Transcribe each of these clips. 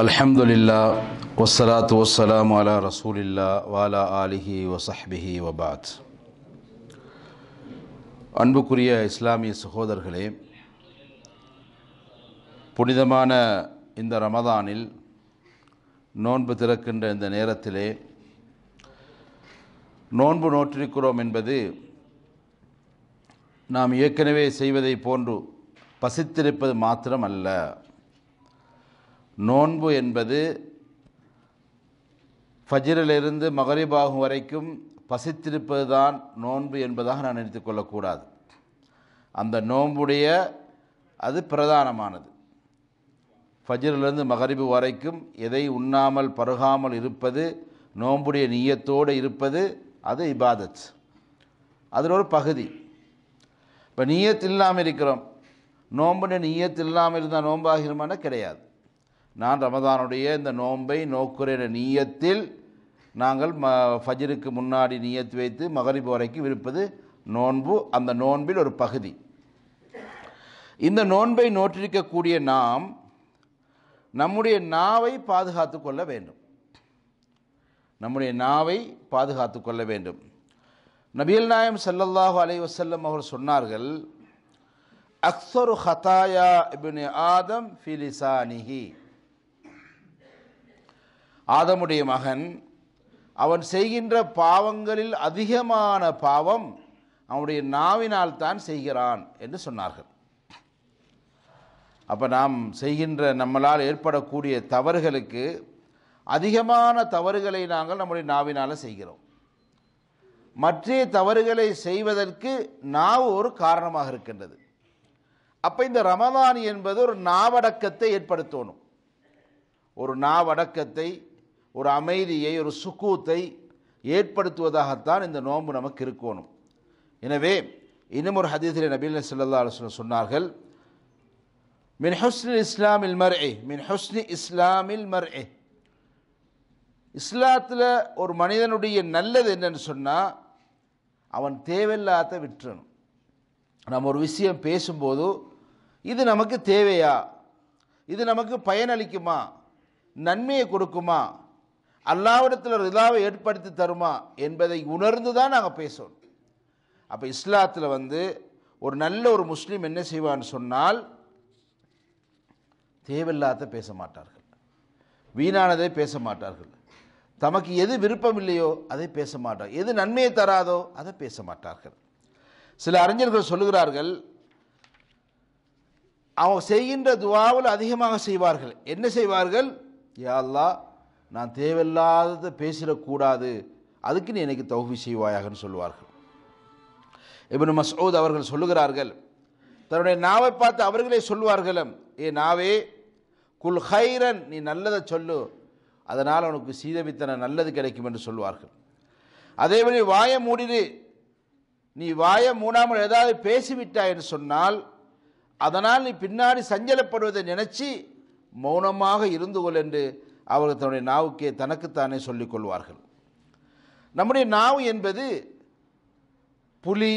அல்ஹம்துலில்லா வசலாத்து வசலாம் அலா ரசூலில்லா வாலா ஆலிஹி வசஹ்பிஹி வபாத் அன்புக்குரிய இஸ்லாமிய சகோதரர்களே புனிதமான இந்த ரமதானில் நோன்பு திறக்கின்ற இந்த நேரத்திலே நோன்பு நோற்றிருக்கிறோம் என்பது நாம் ஏற்கனவே செய்வதை போன்று பசித்திருப்பது மாத்திரம் அல்ல நோன்பு என்பது ஃபஜிரிலிருந்து மகரிபாகும் வரைக்கும் பசித்திருப்பது தான் நோன்பு என்பதாக நான் நினைத்துக்கொள்ளக்கூடாது அந்த நோன்புடைய அது பிரதானமானது ஃபஜிரிலிருந்து மகரிபு வரைக்கும் எதை உண்ணாமல் பருகாமல் இருப்பது நோன்புடைய நீயத்தோடு இருப்பது அது இபாதத் அதில் ஒரு பகுதி இப்போ நீயத் இல்லாமல் இருக்கிறோம் நோன்புடைய நீயத்து இல்லாமல் இருந்தால் நோன்பாகிருமானா கிடையாது நான் ரமதானுடைய இந்த நோன்பை நோக்குறேன நீயத்தில் நாங்கள் ம ஃபஜருக்கு முன்னாடி நீயத்து வைத்து மகரிப்பு வரைக்கும் இருப்பது நோன்பு அந்த நோன்பில் ஒரு பகுதி இந்த நோன்பை நோற்றிருக்கக்கூடிய நாம் நம்முடைய நாவை பாதுகாத்து கொள்ள வேண்டும் நம்முடைய நாவை பாதுகாத்து கொள்ள வேண்டும் நபியல் நாயம் சல்லல்லாஹு அலை வசல்லம் அவர் சொன்னார்கள் அக்சரு ஹதாயா இபின் ஆதம் ஃபிலிசானிஹி ஆதமுடைய மகன் அவன் செய்கின்ற பாவங்களில் அதிகமான பாவம் அவனுடைய நாவினால் தான் செய்கிறான் என்று சொன்னார்கள் அப்போ நாம் செய்கின்ற நம்மளால் ஏற்படக்கூடிய தவறுகளுக்கு அதிகமான தவறுகளை நாங்கள் நம்முடைய நாவினால் செய்கிறோம் மற்ற தவறுகளை செய்வதற்கு நாவு ஒரு காரணமாக இருக்கின்றது அப்போ இந்த ரமதான் என்பது ஒரு நாவடக்கத்தை ஏற்படுத்தணும் ஒரு நாவடக்கத்தை ஒரு அமைதியை ஒரு சுக்கூத்தை ஏற்படுத்துவதாகத்தான் இந்த நோன்பு நமக்கு இருக்கணும் எனவே இன்னும் ஒரு ஹதீஸில் நபீல் சல்லா அலுவலம் சொன்னார்கள் மின் ஹுஸ்னி இஸ்லாமில் மர் ஏ மின் ஹுஸ்னி இஸ்லாமில் மர் ஏ இஸ்லாத்தில் ஒரு மனிதனுடைய நல்லது என்னன்னு சொன்னால் அவன் தேவையில்லாத விட்டுறணும் நம்ம ஒரு விஷயம் பேசும்போது இது நமக்கு தேவையா இது நமக்கு பயனளிக்குமா நன்மையை கொடுக்குமா அல்லாவிடத்தில் ரிதாவை ஏற்படுத்தி தருமா என்பதை உணர்ந்து தான் நாங்கள் பேசணும் அப்போ இஸ்லாத்தில் வந்து ஒரு நல்ல ஒரு முஸ்லீம் என்ன செய்வான்னு சொன்னால் தேவையில்லாத பேச மாட்டார்கள் வீணானதை பேச மாட்டார்கள் தமக்கு எது விருப்பம் இல்லையோ அதை பேச மாட்டார் எது நன்மையை தராதோ அதை பேச மாட்டார்கள் சில அறிஞர்கள் சொல்லுகிறார்கள் அவங்க செய்கின்ற துவாவில் அதிகமாக செய்வார்கள் என்ன செய்வார்கள் யாழ்லா நான் தேவையில்லாததை பேசிடக்கூடாது அதுக்கு நீ எனக்கு தௌஃபி செய்வாயாகனு சொல்லுவார்கள் இபின் மசூத் அவர்கள் சொல்லுகிறார்கள் தன்னுடைய நாவை பார்த்து அவர்களே சொல்லுவார்களும் ஏ நாவே குல் ஹைரன் நீ நல்லதை சொல்லு அதனால் உனக்கு சீதவித்தன நல்லது கிடைக்கும் என்று சொல்வார்கள் அதேபடி வாயை மூடிடு நீ வாயை மூடாமல் ஏதாவது பேசிவிட்டாய் என்று சொன்னால் அதனால் நீ பின்னாடி சஞ்சலப்படுவதை நினச்சி மௌனமாக இருந்து கொள் என்று அவர்கள் தன்னுடைய நாவுக்கே தனக்குத்தானே சொல்லிக்கொள்வார்கள் நம்முடைய நாவு என்பது புலி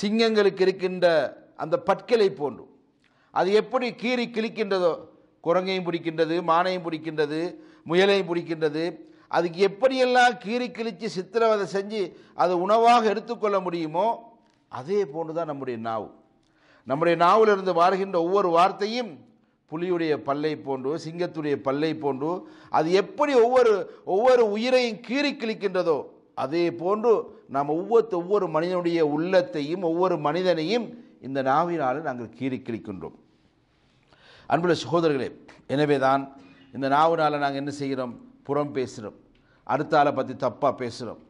சிங்கங்களுக்கு இருக்கின்ற அந்த பற்களை போன்றும் அது எப்படி கீறி கிழிக்கின்றதோ குரங்கையும் பிடிக்கின்றது மானையும் பிடிக்கின்றது முயலையும் பிடிக்கின்றது அதுக்கு எப்படியெல்லாம் கீறி கிழித்து சித்திரவதை செஞ்சு அதை உணவாக எடுத்துக்கொள்ள முடியுமோ அதே போன்று தான் நம்முடைய நாவு நம்முடைய நாவிலிருந்து வாழ்கின்ற ஒவ்வொரு வார்த்தையும் புலியுடைய பல்லை போன்றோ சிங்கத்துடைய பல்லை போன்றோ அது எப்படி ஒவ்வொரு ஒவ்வொரு உயிரையும் கீறி கிழிக்கின்றதோ அதே போன்று நாம் ஒவ்வொரு ஒவ்வொரு மனிதனுடைய உள்ளத்தையும் ஒவ்வொரு மனிதனையும் இந்த நாவினால் நாங்கள் கீறி கிழிக்கின்றோம் அன்புள்ள சகோதரர்களே எனவே தான் இந்த நாவினால் நாங்கள் என்ன செய்கிறோம் புறம் பேசுகிறோம் அடுத்த ஆளை பற்றி தப்பாக பேசுகிறோம்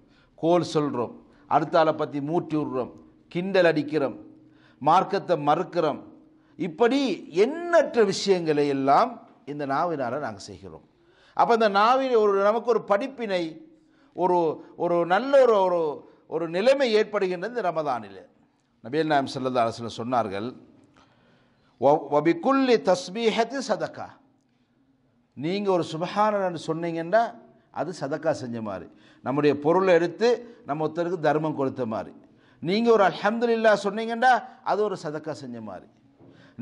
கோல் சொல்கிறோம் அடுத்த ஆளை பற்றி மூட்டி விடுறோம் கிண்டல் அடிக்கிறோம் மார்க்கத்தை மறுக்கிறோம் இப்படி எண்ணற்ற விஷயங்களை எல்லாம் இந்த நாவினால் நாங்கள் செய்கிறோம் அப்போ இந்த நாவின் ஒரு நமக்கு ஒரு படிப்பினை ஒரு ஒரு நல்ல ஒரு ஒரு ஒரு நிலைமை ஏற்படுகின்றது இந்த ரமதானில் நபீல் நாயம் செல்லதா அரசில் சொன்னார்கள் வபிக்குள்ளி தஸ்மீகத்து சதக்கா நீங்கள் ஒரு சுபஹானன்னு சொன்னீங்கன்னா அது சதக்கா செஞ்ச மாதிரி நம்முடைய பொருளை எடுத்து நம்ம ஒருத்தருக்கு தர்மம் கொடுத்த மாதிரி நீங்கள் ஒரு அலமதுல்லா சொன்னீங்கன்னா அது ஒரு சதக்கா செஞ்ச மாதிரி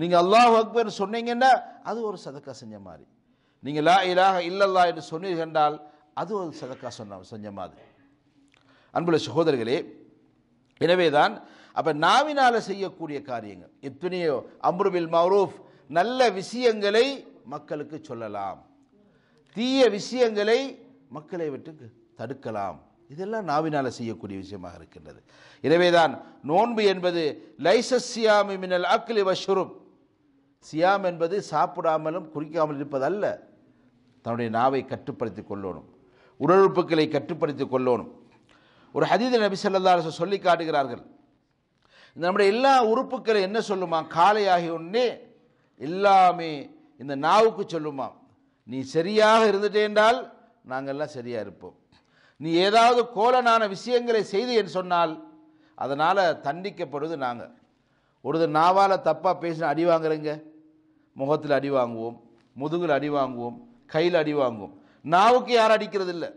நீங்கள் அல்லாஹ் அக்பர் சொன்னீங்கன்னா அது ஒரு சதக்கா செஞ்ச மாதிரி நீங்கள் லா இலாக இல்லல்லா என்று சொன்னீர்கள் அது ஒரு சதக்கா சொன்ன செஞ்ச மாதிரி அன்புள்ள சகோதரர்களே எனவே தான் அப்போ நாவினால் செய்யக்கூடிய காரியங்கள் எத்தனையோ அம்ருபில் மௌரூஃப் நல்ல விஷயங்களை மக்களுக்கு சொல்லலாம் தீய விஷயங்களை மக்களை விட்டு தடுக்கலாம் இதெல்லாம் நாவினால் செய்யக்கூடிய விஷயமாக இருக்கின்றது எனவேதான் நோன்பு என்பது லைசஸ் சியாமி மின்னல் அக்லி வஷுரும் சியாம் என்பது சாப்பிடாமலும் குறிக்காமல் இருப்பதல்ல தன்னுடைய நாவை கட்டுப்படுத்தி கொள்ளணும் உடலுறுப்புகளை கட்டுப்படுத்தி கொள்ளணும் ஒரு ஹதீத நபி அரசு சொல்லி காட்டுகிறார்கள் இந்த நம்முடைய எல்லா உறுப்புக்களை என்ன சொல்லுமா காலை ஆகிய உடனே எல்லாமே இந்த நாவுக்கு சொல்லுமா நீ சரியாக இருந்துட்டேன்டால் நாங்கள்லாம் சரியாக இருப்போம் நீ ஏதாவது கோலனான விஷயங்களை செய்து என்று சொன்னால் அதனால் தண்டிக்கப்படுவது நாங்கள் ஒருது நாவால் தப்பாக பேசின அடி வாங்குறேங்க முகத்தில் அடி வாங்குவோம் முதுகில் அடி வாங்குவோம் கையில் அடி வாங்குவோம் நாவுக்கு யாரும் அடிக்கிறது இல்லை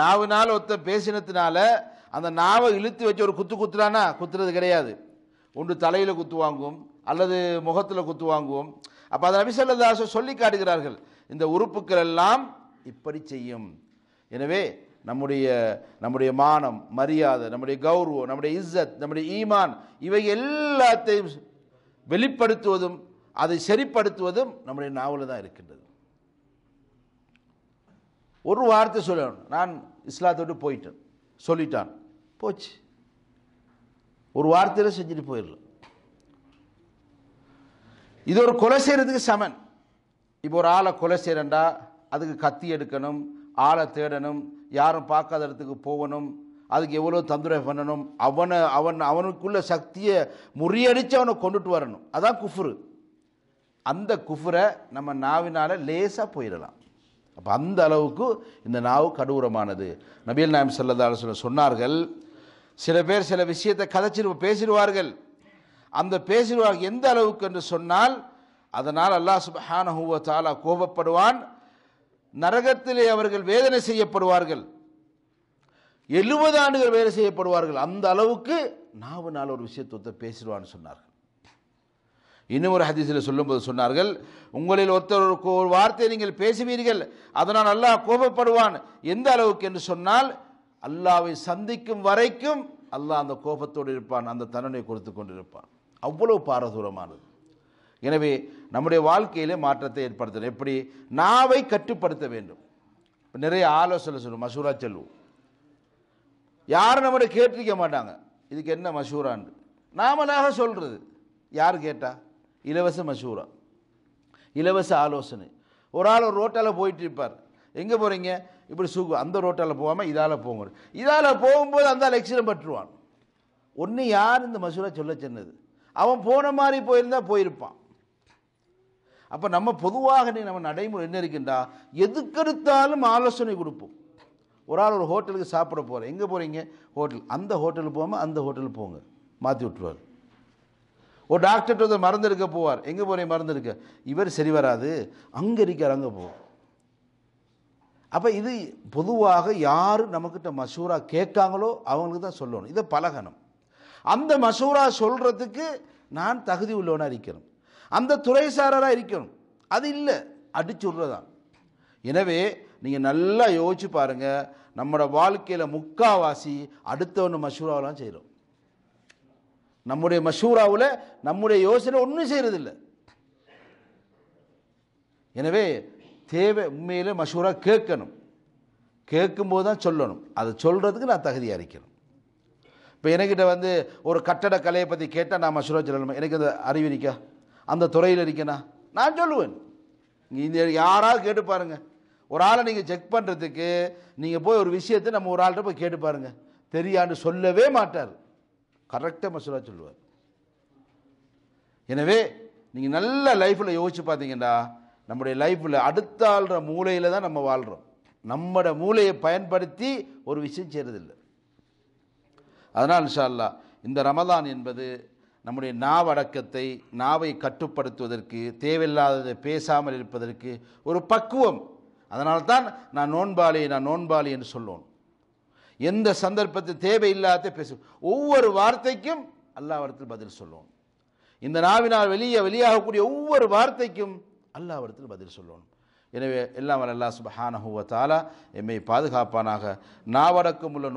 நாவினால் ஒத்த பேசினத்தினால அந்த நாவை இழுத்து வச்சு ஒரு குத்து குத்துறானா குத்துறது கிடையாது ஒன்று தலையில் குத்து வாங்குவோம் அல்லது முகத்தில் குத்து வாங்குவோம் அப்போ அதை நபிசல்லாச சொல்லி காட்டுகிறார்கள் இந்த உறுப்புக்கள் எல்லாம் இப்படி செய்யும் எனவே நம்முடைய நம்முடைய மானம் மரியாதை நம்முடைய கௌரவம் நம்முடைய இஸ்ஸத் நம்முடைய ஈமான் இவை எல்லாத்தையும் வெளிப்படுத்துவதும் அதை சரிப்படுத்துவதும் நம்முடைய நாவலில் தான் இருக்கின்றது ஒரு வார்த்தை சொல்லணும் நான் இஸ்லாத்தோடு போயிட்டேன் சொல்லிட்டான் போச்சு ஒரு வார்த்தையில் செஞ்சுட்டு போயிடலாம் இது ஒரு கொலை செய்கிறதுக்கு சமன் இப்போ ஒரு ஆளை கொலை செய்கிறண்டா அதுக்கு கத்தி எடுக்கணும் ஆளை தேடணும் யாரும் பார்க்காத இடத்துக்கு போகணும் அதுக்கு எவ்வளோ தந்துரை பண்ணணும் அவனை அவன் அவனுக்குள்ள சக்தியை முறியடித்து அவனை கொண்டுட்டு வரணும் அதான் குஃபுரு அந்த குஃபுரை நம்ம நாவினால் லேசாக போயிடலாம் அப்போ அந்த அளவுக்கு இந்த நாவு கடூரமானது நபீல் நாயம் செல்லதால சொல்ல சொன்னார்கள் சில பேர் சில விஷயத்தை கதைச்சிரு பேசிடுவார்கள் அந்த பேசிடுவார்கள் எந்த அளவுக்கு என்று சொன்னால் அதனால் அல்லாஹ் சுபஹானஹுவ தாலா கோபப்படுவான் நரகத்திலே அவர்கள் வேதனை செய்யப்படுவார்கள் எழுபது ஆண்டுகள் வேலை செய்யப்படுவார்கள் அந்த அளவுக்கு நாவு நாள் ஒரு விஷயத்தை பேசிடுவான்னு சொன்னார்கள் இன்னும் ஒரு ஹதீசில் சொல்லும்போது சொன்னார்கள் உங்களில் ஒருத்தர் ஒரு வார்த்தையை நீங்கள் பேசுவீர்கள் அதனால் அல்லாஹ் கோபப்படுவான் எந்த அளவுக்கு என்று சொன்னால் அல்லாவை சந்திக்கும் வரைக்கும் அல்லாஹ் அந்த கோபத்தோடு இருப்பான் அந்த தண்டனை கொடுத்து கொண்டிருப்பான் அவ்வளவு பாரதூரமானது எனவே நம்முடைய வாழ்க்கையிலே மாற்றத்தை ஏற்படுத்தணும் எப்படி நாவை கட்டுப்படுத்த வேண்டும் நிறைய ஆலோசனை சொல்லும் மசூரா செல்வோம் யாரும் நம்மளை கேட்டிருக்க மாட்டாங்க இதுக்கு என்ன மசூரான் நாமளாக சொல்கிறது யார் கேட்டால் இலவச மசூரா இலவச ஆலோசனை ஒரு ஆள் ஒரு ரோட்டால் போயிட்டு இருப்பார் எங்கே போகிறீங்க இப்படி சுகு அந்த ரோட்டால் போகாமல் இதால் போக இதால் போகும்போது அந்த லட்சியம் பற்றுவான் ஒன்று யார் இந்த மசூரா சொல்ல சொன்னது அவன் போன மாதிரி போயிருந்தா போயிருப்பான் அப்போ நம்ம பொதுவாக நம்ம நடைமுறை என்ன இருக்கின்றா எதுக்கெடுத்தாலும் ஆலோசனை கொடுப்போம் ஒரு ஆள் ஒரு ஹோட்டலுக்கு சாப்பிட போகிறேன் எங்கே போகிறீங்க ஹோட்டல் அந்த ஹோட்டலுக்கு போகாமல் அந்த ஹோட்டலுக்கு போங்க மாற்றி விட்டுருவார் ஒரு டாக்டர்கிட்ட வந்து மருந்து இருக்க போவார் எங்கே போகிறீங்க மருந்து இருக்க இவர் சரி வராது அங்கே இருக்கார் அங்கே போவோம் அப்போ இது பொதுவாக யார் நம்மக்கிட்ட மசூரா கேட்காங்களோ அவங்களுக்கு தான் சொல்லணும் இதை பழகணும் அந்த மசூரா சொல்கிறதுக்கு நான் தகுதி உள்ளவனாக இருக்கிறேன் அந்த துறைசாரராக இருக்கணும் அது இல்லை அடிச்சு விடுறதா எனவே நீங்கள் நல்லா யோசிச்சு பாருங்கள் நம்மளோட வாழ்க்கையில் முக்காவாசி ஒன்று மஷூராவெலாம் செய்கிறோம் நம்முடைய மஷூராவில் நம்முடைய யோசனை ஒன்றும் செய்கிறதில்ல எனவே தேவை உண்மையில் மஷூராக கேட்கணும் கேட்கும்போது தான் சொல்லணும் அதை சொல்கிறதுக்கு நான் தகுதியாக இருக்கணும் இப்போ என்கிட்ட வந்து ஒரு கட்டடக்கலையை பற்றி கேட்டால் நான் மஷூரா சொல்லணும் எனக்கு அந்த அறிவு இருக்கா அந்த துறையில் இருக்கேனா நான் சொல்லுவேன் இந்த யாராவது கேட்டு பாருங்கள் ஒரு ஆளை நீங்கள் செக் பண்ணுறதுக்கு நீங்கள் போய் ஒரு விஷயத்தை நம்ம ஒரு ஆள்கிட்ட போய் கேட்டு பாருங்கள் தெரியான்னு சொல்லவே மாட்டார் கரெக்டாக மசூலாக சொல்லுவார் எனவே நீங்கள் நல்ல லைஃப்பில் யோசிச்சு பார்த்தீங்கன்னா நம்முடைய லைஃப்பில் அடுத்த ஆள்ற மூலையில் தான் நம்ம வாழ்கிறோம் நம்மட மூளையை பயன்படுத்தி ஒரு விஷயம் செய்கிறதில்லை அதனால் இன்ஷா அல்லா இந்த ரமதான் என்பது நம்முடைய நாவடக்கத்தை நாவை கட்டுப்படுத்துவதற்கு தேவையில்லாததை பேசாமல் இருப்பதற்கு ஒரு பக்குவம் அதனால்தான் நான் நோன்பாளி நான் நோன்பாளி என்று சொல்லுவோம் எந்த சந்தர்ப்பத்தை தேவையில்லாத பேச ஒவ்வொரு வார்த்தைக்கும் அல்லாவிடத்தில் பதில் சொல்லுவோம் இந்த நாவினால் வெளியே வெளியாகக்கூடிய ஒவ்வொரு வார்த்தைக்கும் அல்லாவிடத்தில் பதில் சொல்லுவோம் எனவே எல்லாம் அல்லா சுபஹானஹுவ தாலா எம்மை பாதுகாப்பானாக நாவடக்கம் உள்ள